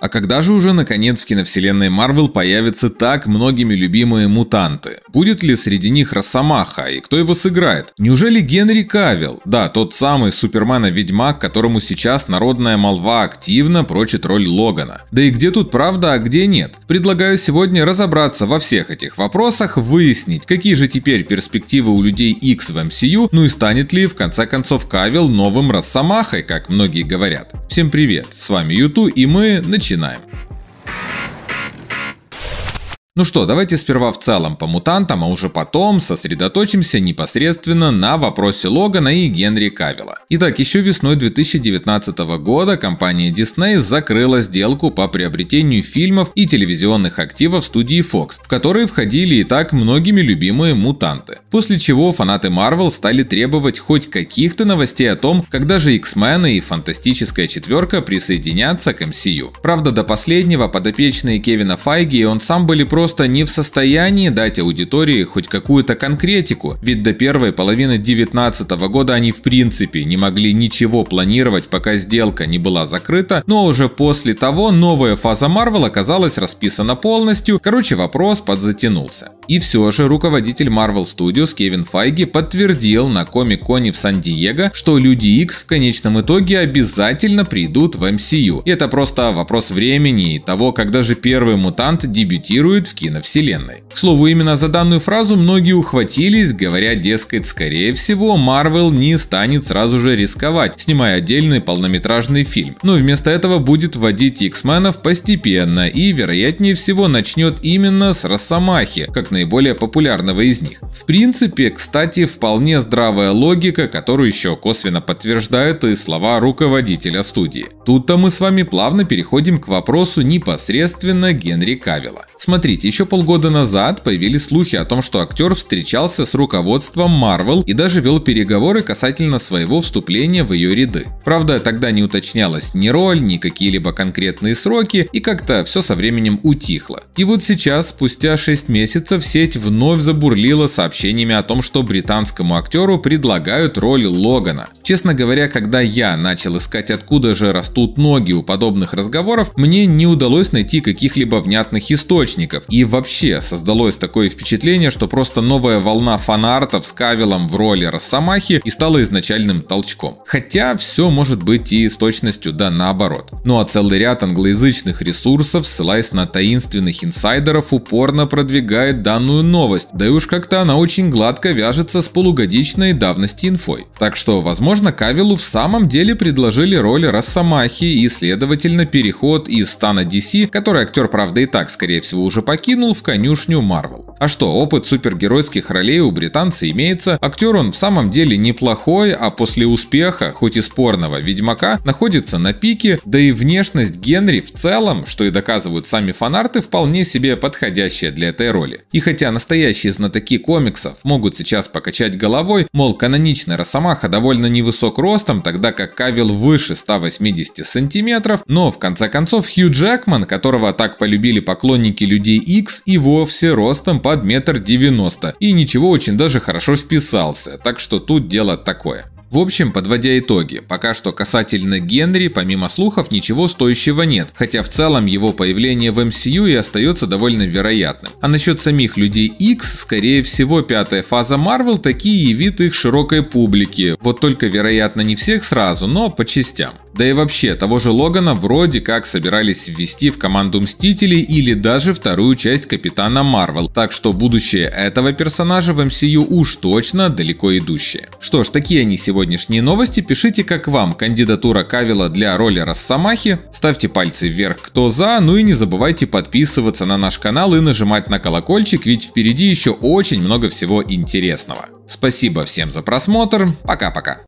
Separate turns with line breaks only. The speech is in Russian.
А когда же уже наконец в киновселенной Марвел появятся так многими любимые мутанты? Будет ли среди них Росомаха и кто его сыграет? Неужели Генри Кавилл? Да, тот самый Супермена-ведьмак, которому сейчас народная молва активно прочит роль Логана. Да и где тут правда, а где нет? Предлагаю сегодня разобраться во всех этих вопросах, выяснить, какие же теперь перспективы у людей X в MCU, ну и станет ли в конце концов Кавилл новым Росомахой, как многие говорят. Всем привет, с вами Юту и мы начинаем начинаем. Ну что, давайте сперва в целом по мутантам, а уже потом сосредоточимся непосредственно на вопросе Логана и Генри Кавилла. Итак, еще весной 2019 года компания Disney закрыла сделку по приобретению фильмов и телевизионных активов студии Fox, в которые входили и так многими любимые мутанты. После чего фанаты Marvel стали требовать хоть каких-то новостей о том, когда же X-Men и Фантастическая Четверка присоединятся к MCU. Правда, до последнего подопечные Кевина Файги и он сам были против просто не в состоянии дать аудитории хоть какую-то конкретику, ведь до первой половины 2019 года они в принципе не могли ничего планировать, пока сделка не была закрыта, но уже после того новая фаза Marvel оказалась расписана полностью, короче вопрос подзатянулся. И все же руководитель Marvel Studios Кевин Файги подтвердил на Комик-Коне в Сан-Диего, что Люди Икс в конечном итоге обязательно придут в MCU. И это просто вопрос времени и того, когда же первый мутант дебютирует в киновселенной. К слову, именно за данную фразу многие ухватились, говоря, дескать, скорее всего, Marvel не станет сразу же рисковать, снимая отдельный полнометражный фильм. Но вместо этого будет вводить X-менов постепенно и, вероятнее всего, начнет именно с Росомахи, как наиболее популярного из них. В принципе, кстати, вполне здравая логика, которую еще косвенно подтверждают и слова руководителя студии. Тут-то мы с вами плавно переходим к вопросу непосредственно Генри Кавилла. Смотрите, еще полгода назад появились слухи о том, что актер встречался с руководством Marvel и даже вел переговоры касательно своего вступления в ее ряды. Правда, тогда не уточнялась ни роль, ни какие-либо конкретные сроки, и как-то все со временем утихло. И вот сейчас, спустя 6 месяцев, сеть вновь забурлила сообщениями о том, что британскому актеру предлагают роль Логана. Честно говоря, когда я начал искать, откуда же растут ноги у подобных разговоров, мне не удалось найти каких-либо внятных источников. И вообще, создалось такое впечатление, что просто новая волна фанартов с Кавилом в роли Росомахи и стала изначальным толчком. Хотя все может быть и с точностью да наоборот. Ну а целый ряд англоязычных ресурсов, ссылаясь на таинственных инсайдеров, упорно продвигает данную данную новость, да и уж как-то она очень гладко вяжется с полугодичной давности инфой. Так что, возможно, Кавилу в самом деле предложили роль Росомахи и, следовательно, переход из стана DC, который актер, правда, и так, скорее всего, уже покинул, в конюшню Marvel. А что, опыт супергеройских ролей у британца имеется, актер он в самом деле неплохой, а после успеха, хоть и спорного, Ведьмака находится на пике, да и внешность Генри в целом, что и доказывают сами фанарты, вполне себе подходящая для этой роли. И хотя настоящие знатоки комиксов могут сейчас покачать головой, мол, каноничный Росомаха довольно невысок ростом, тогда как Кавил выше 180 сантиметров, но в конце концов Хью Джекман, которого так полюбили поклонники Людей X, и вовсе ростом под метр девяносто, и ничего очень даже хорошо вписался, так что тут дело такое. В общем, подводя итоги, пока что касательно Генри, помимо слухов, ничего стоящего нет, хотя в целом его появление в MCU и остается довольно вероятным. А насчет самих Людей X, скорее всего, пятая фаза Marvel такие явит их широкой публике, вот только вероятно не всех сразу, но по частям. Да и вообще, того же Логана вроде как собирались ввести в команду Мстителей или даже вторую часть Капитана Марвел, так что будущее этого персонажа в MCU уж точно далеко идущее. Что ж, такие они сегодняшние новости, пишите как вам кандидатура Кавила для роли Росомахи, ставьте пальцы вверх кто за, ну и не забывайте подписываться на наш канал и нажимать на колокольчик, ведь впереди еще очень много всего интересного. Спасибо всем за просмотр, пока-пока.